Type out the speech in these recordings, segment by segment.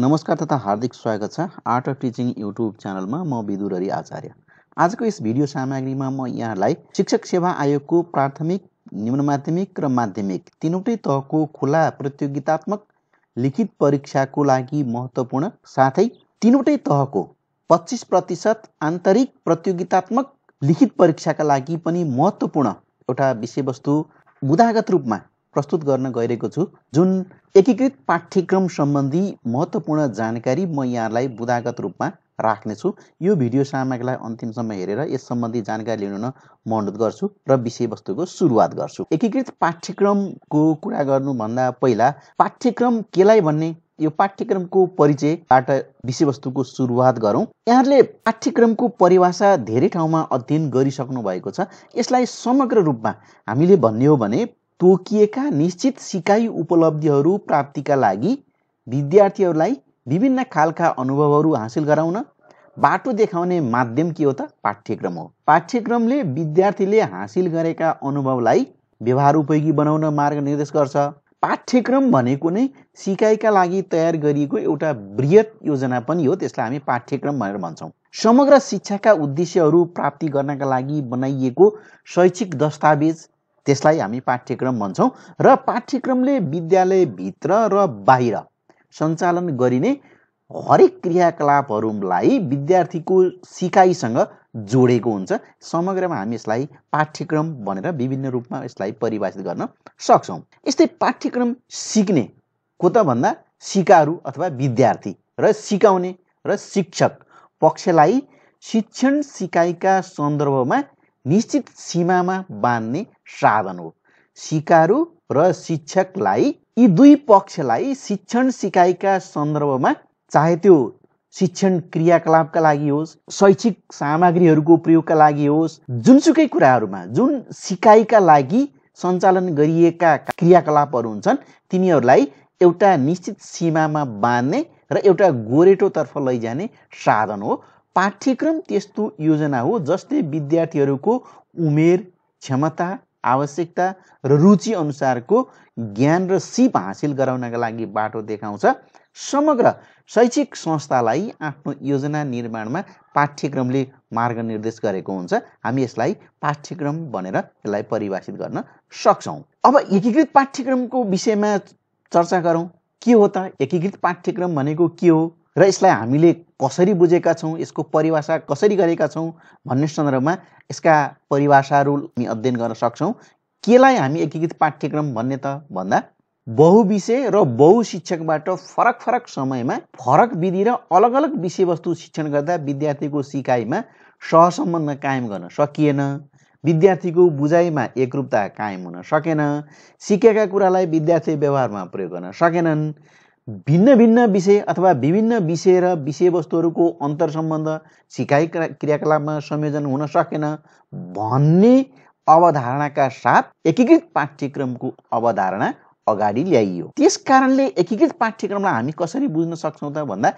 नमस्कार तथा हार्दिक स्वागत छ आर्ट अफ टिचिङ युट्युब च्यानलमा म विदुररी आचार्य आजको यस भिडियो सामग्रीमा म यहाँलाई शिक्षक सेवा आयोगको प्राथमिक निम्न माध्यमिक र माध्यमिक तिनवटै तहको खुला प्रतियोगितात्मक लिखित परीक्षाको लागि महत्त्वपूर्ण साथै तिनवटै तहको पच्चिस प्रतिशत आन्तरिक प्रतियोगितात्मक लिखित परीक्षाका लागि पनि महत्त्वपूर्ण एउटा विषयवस्तु बुदागत रूपमा प्रस्तुत गर्न गइरहेको छु जुन एकीकृत पाठ्यक्रम सम्बन्धी महत्त्वपूर्ण जानकारी म यहाँलाई बुदागत रूपमा राख्नेछु यो भिडियो सामग्रीलाई अन्तिमसम्म हेरेर यस सम्बन्धी जानकारी लिनु म अनुरोध गर्छु र विषयवस्तुको सुरुवात गर्छु एकीकृत पाठ्यक्रमको कुरा गर्नुभन्दा पहिला पाठ्यक्रम केलाई भन्ने यो पाठ्यक्रमको परिचयबाट विषयवस्तुको सुरुवात गरौँ यहाँहरूले पाठ्यक्रमको परिभाषा धेरै ठाउँमा अध्ययन गरिसक्नु भएको छ यसलाई समग्र रूपमा हामीले भन्ने हो भने तोकिएका निश्चित सिकाइ उपलब्धिहरू प्राप्तिका लागि विद्यार्थीहरूलाई विभिन्न खालका अनुभवहरू हासिल गराउन बाटो देखाउने माध्यम के हो त पाठ्यक्रम हो पाठ्यक्रमले विद्यार्थीले हासिल गरेका अनुभवलाई व्यवहार उपयोगी बनाउन मार्गनिर्देश गर्छ पाठ्यक्रम भनेको नै सिकाइका लागि तयार गरिएको एउटा वृहत योजना पनि हो त्यसलाई हामी पाठ्यक्रम भनेर भन्छौँ समग्र शिक्षाका उद्देश्यहरू प्राप्ति गर्नका लागि बनाइएको शैक्षिक दस्तावेज त्यसलाई हामी पाठ्यक्रम भन्छौँ र पाठ्यक्रमले विद्यालयभित्र र बाहिर सञ्चालन गरिने हरेक क्रियाकलापहरूलाई विद्यार्थीको सिकाइसँग जोडेको हुन्छ समग्रमा हामी यसलाई पाठ्यक्रम भनेर विभिन्न रूपमा यसलाई परिभाषित गर्न सक्छौँ यस्तै पाठ्यक्रम सिक्ने को त भन्दा सिकारु अथवा विद्यार्थी र सिकाउने र शिक्षक पक्षलाई शिक्षण सिकाइका सन्दर्भमा निश्चित सीमामा बाँध्ने साधन हो सिकारु र शिक्षकलाई यी दुई पक्षलाई शिक्षण सिकाइका सन्दर्भमा चाहे त्यो शिक्षण क्रियाकलापका लागि होस् शैक्षिक सामग्रीहरूको प्रयोगका लागि होस् जुनसुकै कुराहरूमा जुन सिकाइका लागि सञ्चालन गरिएका क्रियाकलापहरू हुन्छन् तिनीहरूलाई एउटा निश्चित सीमामा बाँध्ने र एउटा गोरेटोतर्फ लैजाने साधन हो पाठ्यक्रम त्यस्तो योजना हो जसले विद्यार्थीहरूको उमेर क्षमता आवश्यकता र रुचि अनुसारको ज्ञान र सिप हासिल गराउनका लागि बाटो देखाउँछ समग्र शैक्षिक संस्थालाई आफ्नो योजना निर्माणमा पाठ्यक्रमले मार्गनिर्देश गरेको हुन्छ हामी यसलाई पाठ्यक्रम भनेर यसलाई परिभाषित गर्न सक्छौँ अब एकीकृत पाठ्यक्रमको विषयमा चर्चा गरौँ के हो त एकीकृत पाठ्यक्रम भनेको के हो र यसलाई हामीले कसरी बुझेका छौँ यसको परिभाषा कसरी गरेका छौँ भन्ने सन्दर्भमा यसका परिभाषाहरू हामी अध्ययन गर्न सक्छौँ केलाई हामी एकीकृत पाठ्यक्रम भन्ने त भन्दा बहुविषय र बहुशिक्षकबाट फरक फरक समयमा फरक विधि र अलग अलग विषयवस्तु शिक्षण गर्दा विद्यार्थीको सिकाइमा सहसम्बन्ध कायम गर्न सकिएन विद्यार्थीको बुझाइमा एकरूपता कायम हुन सकेन सिकेका कुरालाई विद्यार्थी व्यवहारमा प्रयोग गर्न सकेनन् भिन्न भिन्न विषय अथवा विभिन्न विषय र विषयवस्तुहरूको अन्तर सम्बन्ध सिकाइ क्रियाकलापमा संयोजन हुन सकेन भन्ने अवधारणाका साथ एकीकृत पाठ्यक्रमको अवधारणा अगाडि ल्याइयो त्यस कारणले एकीकृत पाठ्यक्रमलाई हामी कसरी बुझ्न सक्छौँ त भन्दा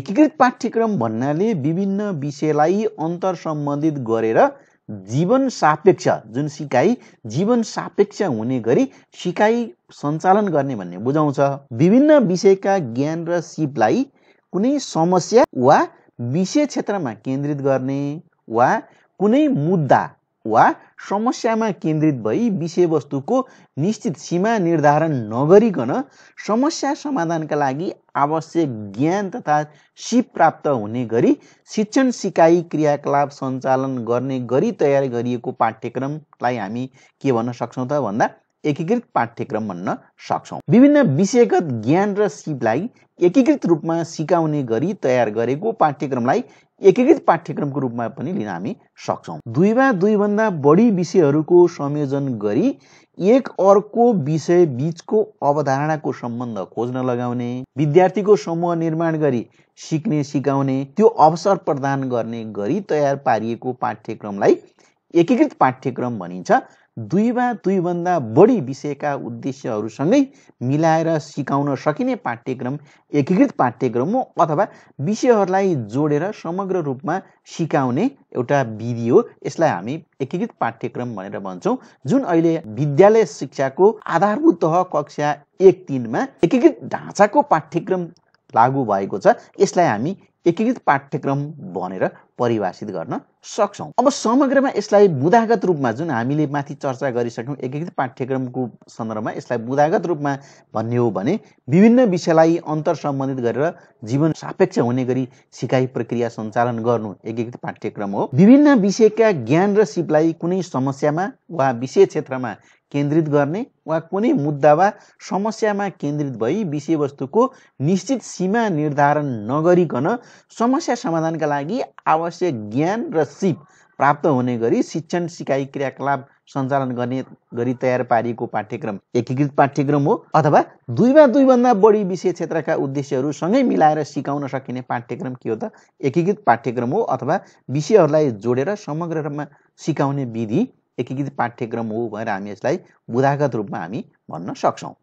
एकीकृत पाठ्यक्रम भन्नाले विभिन्न विषयलाई अन्तर सम्बन्धित गरेर जीवन सापेक्ष जुन सिकाइ जीवन सापेक्ष हुने गरी सिकाइ सञ्चालन गर्ने भन्ने बुझाउँछ विभिन्न विषयका ज्ञान र सिपलाई कुनै समस्या वा विषय क्षेत्रमा केन्द्रित गर्ने वा कुनै मुद्दा वा समस्यामा केन्द्रित भई विषयवस्तुको निश्चित सीमा निर्धारण नगरिकन समस्या समाधानका लागि आवश्यक ज्ञान तथा सिप प्राप्त हुने गरी शिक्षण सिकाइ क्रियाकलाप सञ्चालन गर्ने गरी तयार गरिएको पाठ्यक्रमलाई हामी के भन्न सक्छौँ त भन्दा एकीकृत पाठ्यक्रम भन्न सक्छौँ विभिन्न विषयगत ज्ञान र सिपलाई एकीकृत रूपमा सिकाउने गरी तयार गरेको पाठ्यक्रमलाई एकीकृत पाठ्यक्रमको रूपमा पनि लिन हामी सक्छौँ दुई वा दुईभन्दा बढी विषयहरूको संयोजन गरी एक अर्को विषय बिचको अवधारणाको सम्बन्ध खोज्न लगाउने विद्यार्थीको समूह निर्माण गरी सिक्ने सिकाउने त्यो अवसर प्रदान गर्ने गरी तयार पारिएको पाठ्यक्रमलाई एकीकृत पाठ्यक्रम भनिन्छ दुई वा दुईभन्दा बढी विषयका उद्देश्यहरूसँगै मिलाएर सिकाउन सकिने पाठ्यक्रम एकीकृत पाठ्यक्रम हो अथवा विषयहरूलाई जोडेर समग्र रूपमा सिकाउने एउटा विधि हो यसलाई हामी एकीकृत पाठ्यक्रम भनेर भन्छौँ जुन अहिले विद्यालय शिक्षाको आधारभूत तह कक्षा एक तिनमा एकीकृत ढाँचाको पाठ्यक्रम लागू भएको छ यसलाई हामी एकीकृत पाठ्यक्रम भनेर परिभाषित गर्न सक्छौँ अब समग्रमा यसलाई बुदागत रूपमा जुन हामीले माथि चर्चा गरिसक्यौँ एकीकृत पाठ्यक्रमको सन्दर्भमा यसलाई बुदागत रूपमा भन्ने हो भने विभिन्न विषयलाई अन्तर सम्बन्धित गरेर जीवन सापेक्ष हुने गरी सिकाइ प्रक्रिया सञ्चालन गर्नु एकीकृत पाठ्यक्रम हो विभिन्न विषयका ज्ञान र सिपलाई कुनै समस्यामा वा विषय क्षेत्रमा केन्द्रित गर्ने वा कुनै मुद्दा वा समस्यामा केन्द्रित भई विषयवस्तुको निश्चित सीमा निर्धारण नगरिकन समस्या समाधानका लागि आवश्यक ज्ञान र सिप प्राप्त हुने गरी शिक्षण सिकाइ क्रियाकलाप सञ्चालन गर्ने गरी तयार पारिएको पाठ्यक्रम एकीकृत पाठ्यक्रम हो अथवा दुईमा दुईभन्दा बढी विषय क्षेत्रका उद्देश्यहरूसँगै मिलाएर सिकाउन सकिने पाठ्यक्रम के हो त एकीकृत पाठ्यक्रम हो अथवा विषयहरूलाई जोडेर समग्र रूपमा सिकाउने विधि एकीकृत पाठ्यक्रम हो भनेर हामी यसलाई बुधागत रूपमा हामी भन्न सक्छौँ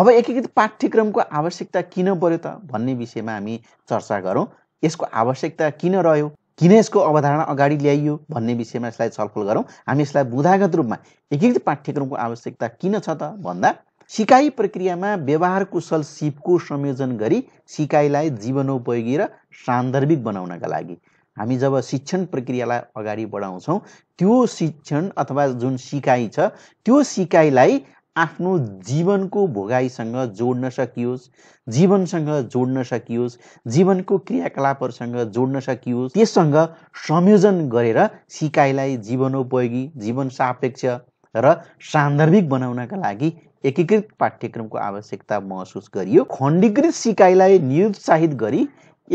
अब एकीकृत पाठ्यक्रमको आवश्यकता किन पर्यो त भन्ने विषयमा हामी चर्चा गरौँ यसको आवश्यकता किन रह्यो किन यसको अवधारणा अगाडि ल्याइयो भन्ने विषयमा यसलाई छलफल गरौँ हामी यसलाई बुधागत रूपमा एकीकृत पाठ्यक्रमको आवश्यकता किन छ त भन्दा सिकाइ प्रक्रियामा व्यवहार कुशल सिपको संयोजन गरी सिकाइलाई जीवनोपयोगी र सान्दर्भिक बनाउनका लागि हामी जब शिक्षण प्रक्रियालाई अगाडि बढाउँछौँ त्यो शिक्षण अथवा जुन सिकाइ छ त्यो सिकाइलाई आफ्नो जीवनको भोगाइसँग जोड्न सकियोस् जीवनसँग जोड्न सकियोस् जीवनको क्रियाकलापहरूसँग जोड्न सकियोस् त्यससँग संयोजन गरेर सिकाइलाई जीवनोपयोगी जीवन सापेक्ष र सान्दर्भिक बनाउनका लागि एकीकृत पाठ्यक्रमको आवश्यकता महसुस गरियो खण्डीकृत सिकाइलाई निरुत्साहित गरी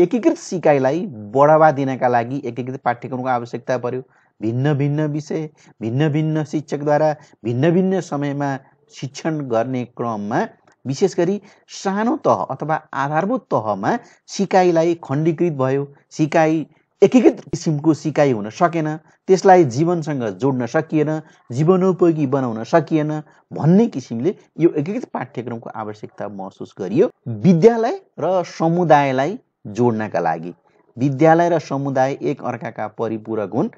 एकीकृत सिकाइलाई बढावा दिनका लागि एकीकृत पाठ्यक्रमको आवश्यकता पर्यो भिन्न भिन्न विषय भिन्न भिन्न शिक्षकद्वारा भिन्न भिन्न समयमा शिक्षण गर्ने क्रममा विशेष गरी सानो तह अथवा आधारभूत तहमा सिकाइलाई खण्डीकृत भयो सिकाइ एकीकृत किसिमको सिकाइ हुन सकेन त्यसलाई जीवनसँग जोड्न सकिएन जीवनोपयोगी बनाउन सकिएन भन्ने किसिमले यो एकीकृत पाठ्यक्रमको आवश्यकता महसुस गरियो विद्यालय र समुदायलाई जोड्नका लागि विद्यालय र समुदाय एक अर्काका परिपूरक हुन्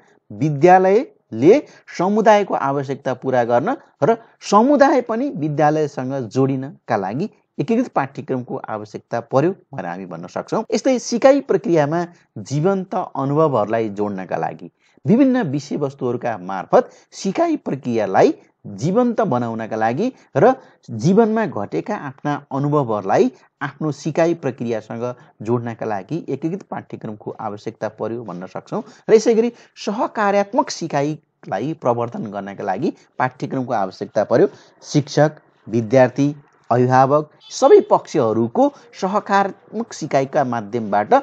विद्यालयले समुदायको आवश्यकता पुरा गर्न र समुदाय पनि विद्यालयसँग जोडिनका लागि एकीकृत पाठ्यक्रमको आवश्यकता पर्यो भनेर हामी भन्न सक्छौँ यस्तै सिकाइ प्रक्रियामा जीवन्त अनुभवहरूलाई जोड्नका लागि विभिन्न विषयवस्तुहरूका मार्फत सिकाइ प्रक्रियालाई जीवन्त बनाउनका लागि र जीवनमा घटेका आफ्ना अनुभवहरूलाई आफ्नो सिकाइ प्रक्रियासँग जोड्नका लागि एकीकृत पाठ्यक्रमको आवश्यकता पर्यो भन्न सक्छौँ र यसै गरी सहकार्यात्मक सिकाइलाई प्रवर्तन गर्नका लागि पाठ्यक्रमको आवश्यकता पर्यो शिक्षक विद्यार्थी अभिभावक सबै पक्षहरूको सहकारात्मक सिकाइका माध्यमबाट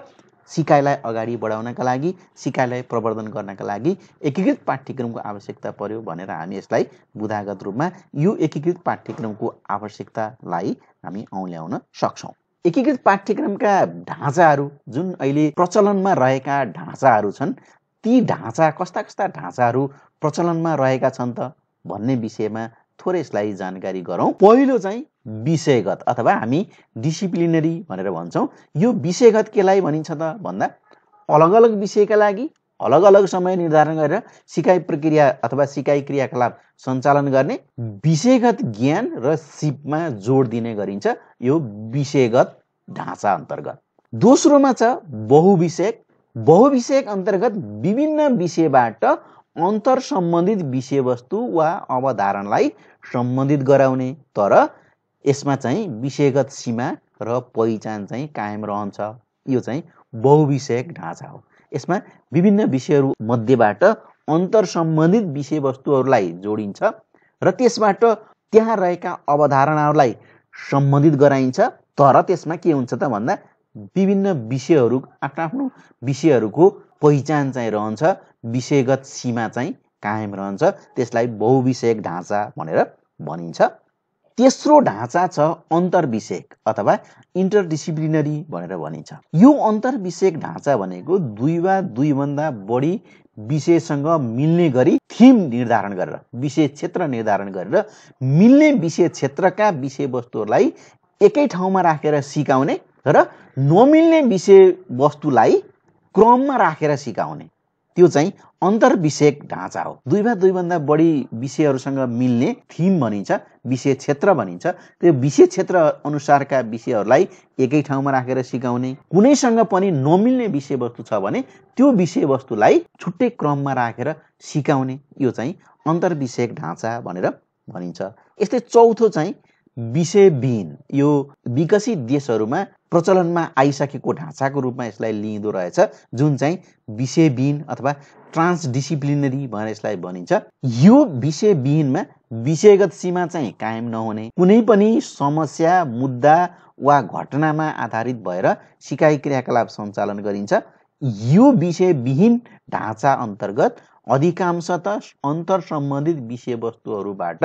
सिकाइलाई अगाडि बढाउनका लागि सिकाइलाई प्रवर्धन गर्नका लागि एकीकृत पाठ्यक्रमको आवश्यकता पर्यो भनेर हामी यसलाई बुधागत रूपमा यो एकीकृत पाठ्यक्रमको आवश्यकतालाई हामी औल्याउन सक्छौँ एकीकृत पाठ्यक्रमका ढाँचाहरू जुन अहिले प्रचलनमा रहेका ढाँचाहरू छन् ती ढाँचा कस्ता कस्ता ढाँचाहरू प्रचलनमा रहेका छन् त भन्ने विषयमा थोरै यसलाई जानकारी गरौँ पहिलो चाहिँ विषयगत अथवा हामी डिसिप्लिनरी भनेर भन्छौँ यो विषयगत केलाई भनिन्छ त भन्दा अलग अलग विषयका लागि अलग अलग समय निर्धारण गरेर सिकाइ प्रक्रिया अथवा सिकाइ क्रियाकलाप सञ्चालन गर्ने विषयगत ज्ञान र सिपमा जोड दिने गरिन्छ यो विषयगत ढाँचा अन्तर्गत दोस्रोमा छ बहुविषयक बहुविषयक अन्तर्गत विभिन्न विषयबाट अन्तर सम्बन्धित विषयवस्तु वा अवधारणलाई सम्बन्धित गराउने तर यसमा चाहिँ विषयगत सीमा र पहिचान चाहिँ कायम रहन्छ यो चाहिँ बहुविषयक ढाँचा हो यसमा विभिन्न विषयहरू मध्येबाट अन्तर सम्बन्धित विषयवस्तुहरूलाई जोडिन्छ र त्यसबाट त्यहाँ रहेका अवधारणाहरूलाई सम्बन्धित गराइन्छ तर त्यसमा के हुन्छ त भन्दा विभिन्न विषयहरू आफ्नो आफ्नो विषयहरूको पहिचान चाहिँ रहन्छ विषयगत सीमा चाहिँ कायम रहन्छ त्यसलाई बहुविषयक ढाँचा भनेर भनिन्छ तेस्रो ढाँचा छ अन्तर्विषेक अथवा इन्टरडिसिप्लिनरी भनेर भनिन्छ यो अन्तर्विषेक ढाँचा भनेको दुई वा दुईभन्दा बढी विषयसँग मिल्ने गरी थिम निर्धारण गरेर विषय क्षेत्र निर्धारण गरेर मिल्ने विषय क्षेत्रका विषयवस्तुहरूलाई एकै ठाउँमा राखेर सिकाउने र नमिल्ने विषयवस्तुलाई क्रममा राखेर सिकाउने त्यो चाहिँ अन्तर्विषयक ढाँचा हो दुई भा दुईभन्दा बढी विषयहरूसँग मिल्ने थिम भनिन्छ विषय क्षेत्र भनिन्छ त्यो विषय क्षेत्र अनुसारका विषयहरूलाई एकै ठाउँमा राखेर सिकाउने कुनैसँग पनि नमिल्ने विषयवस्तु छ भने त्यो विषयवस्तुलाई छुट्टै क्रममा राखेर सिकाउने यो चाहिँ अन्तर्विषयक ढाँचा भनेर भनिन्छ यस्तै चौथो चाहिँ विषयविहीन यो विकसित देशहरूमा प्रचलनमा आइसकेको ढाँचाको रूपमा यसलाई लिइँदो रहेछ जुन चाहिँ विषयविहीन अथवा ट्रान्सडिसिप्लिनरी भनेर यसलाई भनिन्छ यो विषयविहीनमा विषयगत सीमा चाहिँ कायम नहुने कुनै पनि समस्या मुद्दा वा घटनामा आधारित भएर सिकाइ क्रियाकलाप सञ्चालन गरिन्छ यो विषयविहीन ढाँचा अन्तर्गत अधिकांशत अन्तर सम्बन्धित विषयवस्तुहरूबाट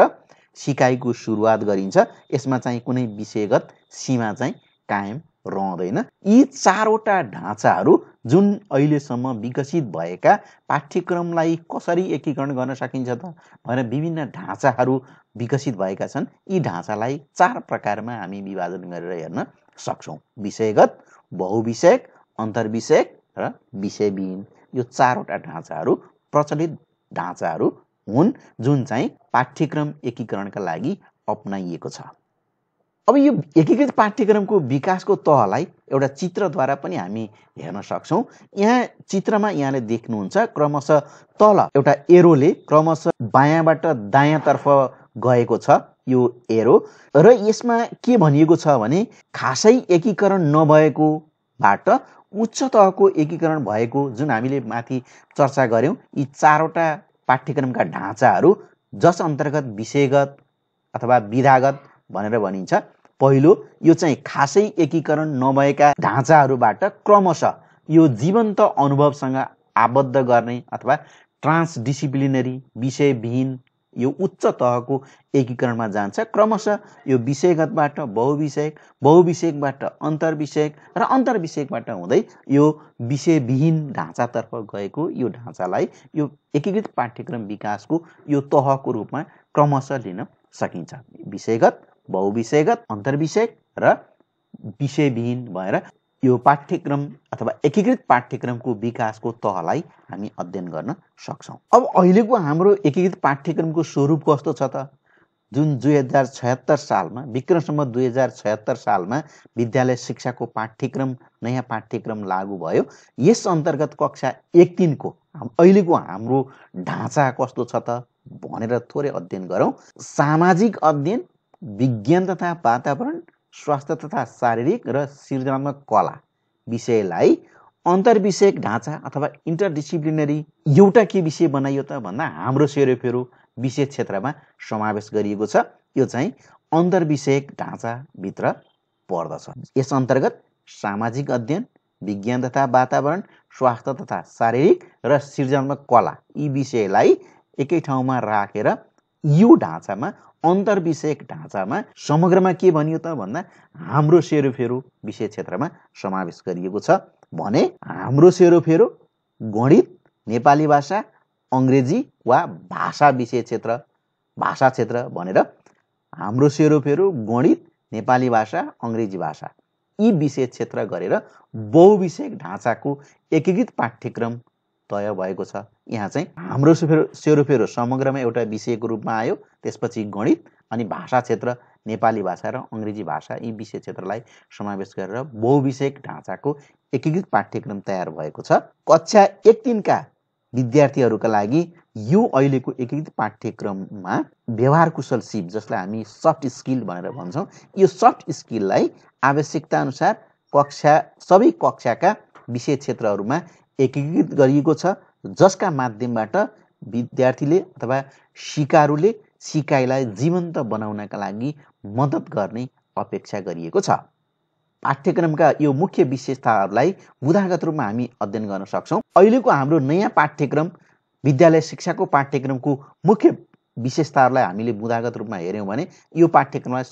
सिकाइको सुरुवात गरिन्छ यसमा चाहिँ कुनै विषयगत सीमा चाहिँ कायम रहँदैन यी चारवटा ढाँचाहरू जुन अहिलेसम्म विकसित भएका पाठ्यक्रमलाई कसरी एकीकरण गर्न सकिन्छ त भनेर विभिन्न ढाँचाहरू विकसित भएका छन् यी ढाँचालाई चार प्रकारमा हामी विभाजन गरेर हेर्न सक्छौँ विषयगत बहुविषयक अन्तर्विषयक र विषयविहीन यो चारवटा ढाँचाहरू प्रचलित ढाँचाहरू हुन् जुन चाहिँ पाठ्यक्रम एकीकरणका लागि अप्नाइएको छ अब यो एकीकृत पाठ्यक्रमको विकासको तहलाई एउटा चित्रद्वारा पनि हामी हेर्न सक्छौँ यहाँ चित्रमा यहाँले देख्नुहुन्छ क्रमशः तल एउटा एरोले क्रमशः बायाँबाट दायाँतर्फ गएको छ यो एरो र यसमा के भनिएको छ भने खासै एकीकरण नभएकोबाट उच्च तहको एकीकरण भएको जुन हामीले माथि चर्चा गऱ्यौँ यी चारवटा पाठ्यक्रमका ढाँचाहरू जस अन्तर्गत विषयगत अथवा विधागत भनेर भनिन्छ पहिलो यो चाहिँ खासै एकीकरण नभएका ढाँचाहरूबाट क्रमशः यो जीवन्त अनुभवसँग आबद्ध गर्ने अथवा ट्रान्सडिसिप्लिनरी विषयविहीन यो उच्च तहको एकीकरणमा जान्छ क्रमशः यो विषयगतबाट बहुविषयक बहुविषयकबाट अन्तर्विषयक र अन्तर्विषयकबाट हुँदै यो विषयविहीन ढाँचातर्फ गएको यो ढाँचालाई यो एकीकृत पाठ्यक्रम विकासको यो तहको रूपमा क्रमशः लिन सकिन्छ विषयगत बहुविषयगत अन्तर्विषयक र विषयविहीन भएर यो पाठ्यक्रम अथवा एकीकृत पाठ्यक्रमको विकासको तहलाई हामी अध्ययन गर्न सक्छौँ अब अहिलेको हाम्रो एकीकृत पाठ्यक्रमको स्वरूप कस्तो छ त जुन दुई हजार छयत्तर सालमा विक्रमसम्म दुई हजार छयत्तर सालमा विद्यालय शिक्षाको पाठ्यक्रम नयाँ पाठ्यक्रम लागू भयो यस अन्तर्गत कक्षा एक तिनको अहिलेको हाम्रो ढाँचा कस्तो छ त भनेर थोरै अध्ययन गरौँ सामाजिक अध्ययन विज्ञान तथा वातावरण स्वास्थ्य तथा शारीरिक र सृजनात्मक कला विषयलाई अन्तर्विषयक ढाँचा अथवा इन्टरडिसिप्लिनरी एउटा के विषय बनाइयो त भन्दा हाम्रो सेरोफेरो विशेष क्षेत्रमा समावेश गरिएको छ यो चाहिँ अन्तर्विषयक ढाँचाभित्र पर्दछ यस अन्तर्गत सामाजिक अध्ययन विज्ञान तथा वातावरण स्वास्थ्य तथा शारीरिक र सृजनात्मक कला यी विषयलाई एकै ठाउँमा राखेर यो ढाँचामा अन्तर्विषयक ढाँचामा समग्रमा के भनियो त भन्दा हाम्रो सेरोफेरो विषय क्षेत्रमा समावेश गरिएको छ भने हाम्रो सेरोफेरो गणित नेपाली भाषा अङ्ग्रेजी वा भाषा विषय क्षेत्र भाषा क्षेत्र भनेर हाम्रो सेरोफेरो गणित नेपाली भाषा अङ्ग्रेजी भाषा यी विषय क्षेत्र गरेर बहुविषयक ढाँचाको एकीकृत पाठ्यक्रम तय भएको छ यहाँ चाहिँ हाम्रो सुफेर सेरोफेरो समग्रमा एउटा विषयको रूपमा आयो त्यसपछि गणित अनि भाषा क्षेत्र नेपाली भाषा र अङ्ग्रेजी भाषा यी विषय क्षेत्रलाई समावेश गरेर बहुविषयक ढाँचाको एकीकृत पाठ्यक्रम तयार भएको छ कक्षा एक तिनका विद्यार्थीहरूका लागि यो अहिलेको एकीकृत पाठ्यक्रममा व्यवहार कुशल सिप जसलाई हामी सफ्ट स्किल भनेर भन्छौँ यो सफ्ट स्किललाई आवश्यकताअनुसार कक्षा सबै कक्षाका विषय क्षेत्रहरूमा एकीकृत गरिएको छ जसका माध्यमबाट विद्यार्थीले अथवा सिकारुले सिकाइलाई जीवन्त बनाउनका लागि मद्दत गर्ने अपेक्षा गरिएको छ पाठ्यक्रमका यो मुख्य विशेषताहरूलाई बुधागत रूपमा हामी अध्ययन गर्न सक्छौँ अहिलेको हाम्रो नयाँ पाठ्यक्रम विद्यालय शिक्षाको पाठ्यक्रमको मुख्य विशेषताहरूलाई हामीले बुधागत रूपमा हेऱ्यौँ भने यो पाठ्यक्रमलाई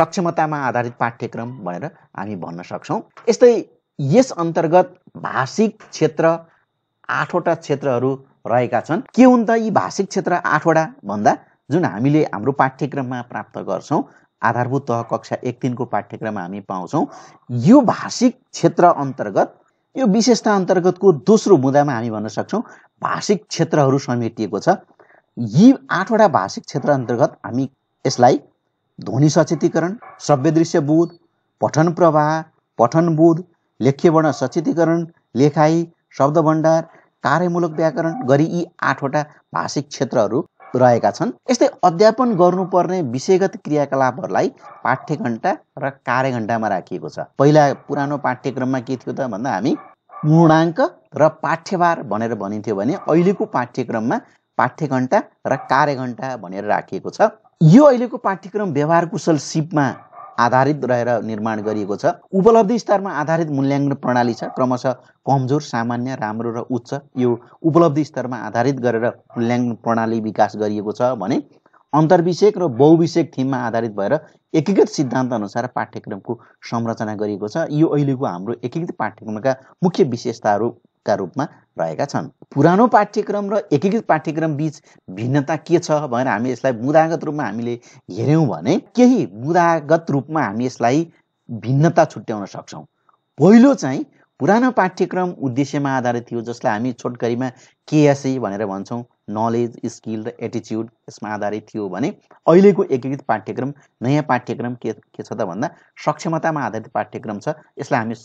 सक्षमतामा आधारित पाठ्यक्रम भनेर हामी भन्न सक्छौँ यस्तै यस अन्तर्गत भाषिक क्षेत्र आठवटा क्षेत्रहरू रहेका छन् के हुन् त यी भाषिक क्षेत्र आठवटा भन्दा जुन हामीले हाम्रो पाठ्यक्रममा प्राप्त गर्छौँ आधारभूत तह कक्षा एक तिनको पाठ्यक्रममा हामी पाउँछौँ यो भाषिक क्षेत्र अन्तर्गत यो विशेषता अन्तर्गतको दोस्रो मुद्दामा हामी भन्न सक्छौँ भाषिक क्षेत्रहरू समेटिएको छ यी आठवटा भाषिक क्षेत्र अन्तर्गत हामी यसलाई ध्वनि सचेतीकरण सभ्य दृश्य बोध पठन प्रवाह पठन बोध लेख्यवर्ण सचेतीकरण लेखाइ शब्द भण्डार कार्यमूलक व्याकरण गरी यी आठवटा भाषिक क्षेत्रहरू रहेका छन् यस्तै अध्यापन गर्नुपर्ने विषयगत क्रियाकलापहरूलाई पाठ्य घण्टा र कार्य घण्टामा राखिएको छ पहिला पुरानो पाठ्यक्रममा के थियो त भन्दा हामी पूर्णाङ्क र पाठ्यभार भनेर भनिन्थ्यो भने अहिलेको पाठ्यक्रममा पाठ्य घण्टा र कार्य घण्टा भनेर राखिएको छ यो अहिलेको पाठ्यक्रम व्यवहार कुशल सिपमा आधारित रहेर निर्माण गरिएको छ उपलब्धि स्तरमा आधारित मूल्याङ्कन प्रणाली छ क्रमशः कमजोर सामान्य राम्रो र उच्च यो उपलब्धि स्तरमा आधारित गरेर मूल्याङ्कन प्रणाली विकास गरिएको छ भने अन्तर्विषयक र बहुविषयक थिममा आधारित भएर एकीकृत सिद्धान्त अनुसार पाठ्यक्रमको संरचना गरिएको छ यो अहिलेको हाम्रो एकीकृत पाठ्यक्रमका मुख्य विशेषताहरू का रूपमा रहेका छन् पुरानो पाठ्यक्रम र एकीकृत पाठ्यक्रम बिच भिन्नता के छ भनेर हामी यसलाई मुदागत रूपमा हामीले हेऱ्यौँ भने केही मुदागत रूपमा हामी यसलाई भिन्नता छुट्याउन सक्छौँ पहिलो चाहिँ पुरानो पाठ्यक्रम उद्देश्यमा आधारित थियो जसलाई हामी छोटकरीमा केएसई भनेर भन्छौँ नलेज स्किल र एटिच्युड यसमा आधारित थियो भने अहिलेको एकीकृत पाठ्यक्रम नयाँ पाठ्यक्रम के के छ त भन्दा सक्षमतामा आधारित पाठ्यक्रम छ यसलाई हामी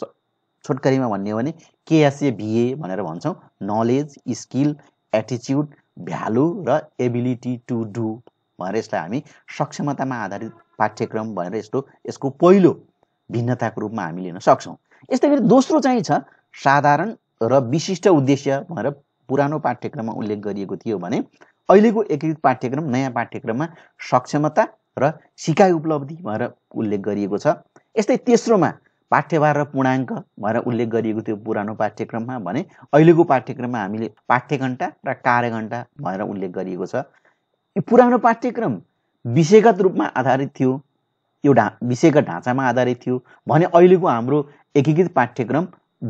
छोटकरीमा भन्ने हो भने केएसए भिए भनेर भन्छौँ नलेज स्किल एटिच्युड भ्यालु र एबिलिटी टु डु भनेर यसलाई हामी सक्षमतामा आधारित पाठ्यक्रम भनेर यस्तो यसको पहिलो भिन्नताको रूपमा हामी लिन सक्छौँ यस्तै गरी दोस्रो चाहिँ छ साधारण र विशिष्ट उद्देश्य भनेर पुरानो पाठ्यक्रममा उल्लेख गरिएको थियो भने अहिलेको एकीकृत पाठ्यक्रम नयाँ पाठ्यक्रममा सक्षमता र सिकाइ उपलब्धि भनेर उल्लेख गरिएको छ यस्तै तेस्रोमा पाठ्यभार र पूर्णाङ्क भनेर उल्लेख गरिएको थियो पुरानो पाठ्यक्रममा भने अहिलेको पाठ्यक्रममा हामीले पाठ्य घन्टा र कार्य घन्टा भनेर उल्लेख गरिएको छ यो पुरानो पाठ्यक्रम विषयगत रूपमा आधारित थियो यो ढा विषयगत ढाँचामा आधारित थियो भने अहिलेको हाम्रो एकीकृत पाठ्यक्रम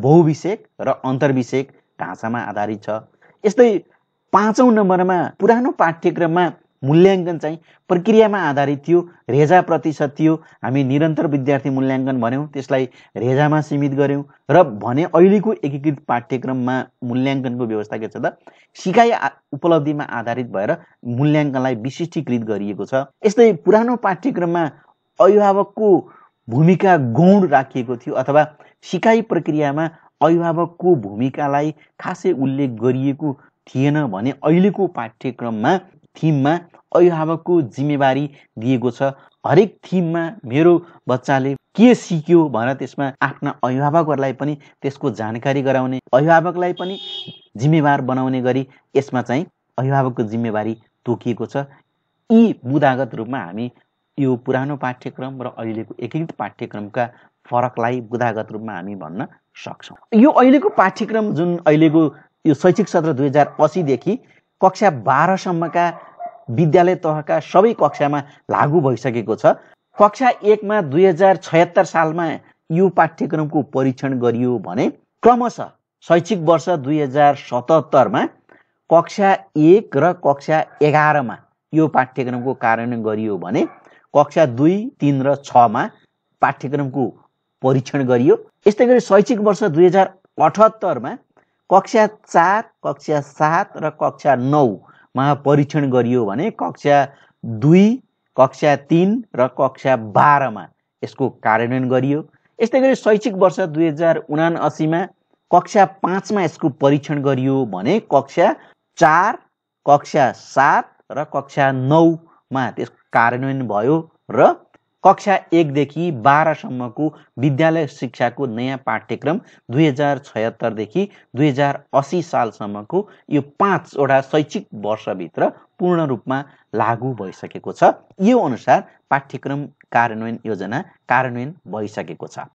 बहुविषयक र अन्तर्विषयक ढाँचामा आधारित छ यस्तै पाँचौँ नम्बरमा पुरानो पाठ्यक्रममा मूल्याङ्कन चाहिँ प्रक्रियामा आधारित थियो रेजा प्रतिशत थियो हामी निरन्तर विद्यार्थी मूल्याङ्कन भन्यौँ त्यसलाई रेजामा सीमित गऱ्यौँ र भने अहिलेको एकीकृत पाठ्यक्रममा मूल्याङ्कनको व्यवस्था के छ त सिकाइ उपलब्धिमा आधारित भएर मूल्याङ्कनलाई विशिष्टीकृत गरिएको छ यस्तै पुरानो पाठ्यक्रममा अभिभावकको भूमिका गौण राखिएको थियो अथवा सिकाइ प्रक्रियामा अभिभावकको भूमिकालाई खासै उल्लेख गरिएको थिएन भने अहिलेको पाठ्यक्रममा थिममा अभिभावकको जिम्मेवारी दिएको छ हरेक थिममा मेरो बच्चाले के सिक्यो भनेर त्यसमा आफ्ना अभिभावकहरूलाई पनि त्यसको जानकारी गराउने अभिभावकलाई पनि जिम्मेवार बनाउने गरी यसमा चाहिँ अभिभावकको जिम्मेवारी तोकिएको छ यी बुदागत रूपमा हामी यो पुरानो पाठ्यक्रम र अहिलेको एकीकृत पाठ्यक्रमका फरकलाई बुदागत रूपमा हामी भन्न सक्छौँ यो अहिलेको पाठ्यक्रम जुन अहिलेको यो शैक्षिक सत्र दुई हजार असीदेखि कक्षा बाह्रसम्मका विद्यालय तहका सबै कक्षामा लागू भइसकेको छ कक्षा एकमा दुई हजार छयत्तर सालमा यो पाठ्यक्रमको परीक्षण गरियो भने क्रमशः शैक्षिक वर्ष दुई हजार सतहत्तरमा कक्षा एक र कक्षा एघारमा यो पाठ्यक्रमको कार्यान्वयन गरियो भने कक्षा दुई तिन र छमा पाठ्यक्रमको परीक्षण गरियो यस्तै गरी शैक्षिक वर्ष दुई हजार अठहत्तरमा कक्षा चार कक्षा सात र कक्षा नौ परीक्षण गरियो भने कक्षा दुई कक्षा तिन र कक्षा बाह्रमा यसको कार्यान्वयन गरियो यस्तै गरी शैक्षिक वर्ष दुई हजार उना असीमा कक्षा पाँचमा यसको परीक्षण गरियो भने कक्षा चार कक्षा सात र कक्षा नौमा त्यस कार्यान्वयन भयो र कक्षा एकदेखि बाह्रसम्मको विद्यालय शिक्षाको नयाँ पाठ्यक्रम दुई हजार छयत्तरदेखि दुई हजार असी सालसम्मको यो पाँचवटा शैक्षिक वर्षभित्र पूर्ण रूपमा लागू भइसकेको छ यो अनुसार पाठ्यक्रम कार्यान्वयन योजना कार्यान्वयन भइसकेको छ